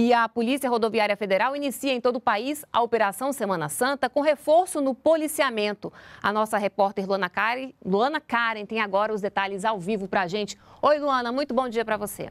E a Polícia Rodoviária Federal inicia em todo o país a Operação Semana Santa com reforço no policiamento. A nossa repórter Luana Karen, Luana Karen tem agora os detalhes ao vivo para a gente. Oi, Luana, muito bom dia para você.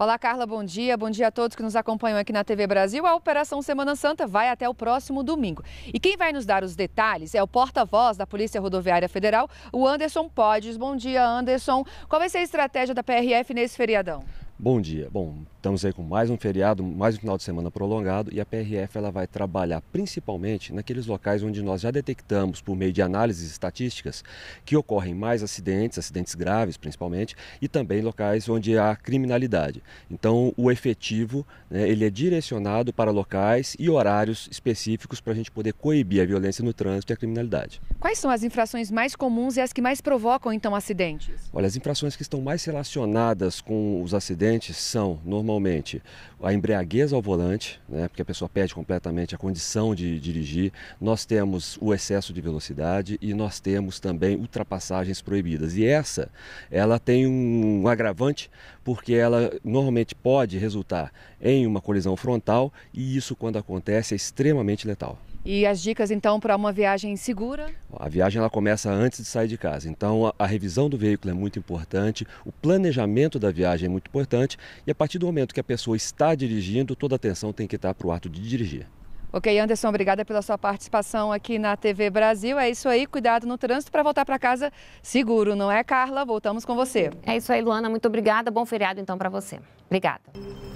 Olá, Carla, bom dia. Bom dia a todos que nos acompanham aqui na TV Brasil. A Operação Semana Santa vai até o próximo domingo. E quem vai nos dar os detalhes é o porta-voz da Polícia Rodoviária Federal, o Anderson Podes. Bom dia, Anderson. Qual vai ser a estratégia da PRF nesse feriadão? Bom dia. Bom, Estamos aí com mais um feriado, mais um final de semana prolongado e a PRF ela vai trabalhar principalmente naqueles locais onde nós já detectamos, por meio de análises estatísticas, que ocorrem mais acidentes, acidentes graves principalmente, e também locais onde há criminalidade. Então, o efetivo né, ele é direcionado para locais e horários específicos para a gente poder coibir a violência no trânsito e a criminalidade. Quais são as infrações mais comuns e as que mais provocam, então, acidentes? Olha, as infrações que estão mais relacionadas com os acidentes são, normalmente, normalmente a embriaguez ao volante, né, porque a pessoa perde completamente a condição de dirigir, nós temos o excesso de velocidade e nós temos também ultrapassagens proibidas. E essa, ela tem um agravante porque ela normalmente pode resultar em uma colisão frontal e isso quando acontece é extremamente letal. E as dicas então para uma viagem segura? A viagem ela começa antes de sair de casa. Então a, a, revisão do veículo é muito importante, o planejamento da viagem é muito importante e a partir do momento que a pessoa está dirigindo, toda a atenção tem que estar para o ato de dirigir. Ok, Anderson, obrigada pela sua participação aqui na TV Brasil. É isso aí, cuidado no trânsito para voltar para casa seguro, não é, Carla? Voltamos com você. É isso aí, Luana, muito obrigada. Bom feriado então para você. Obrigada.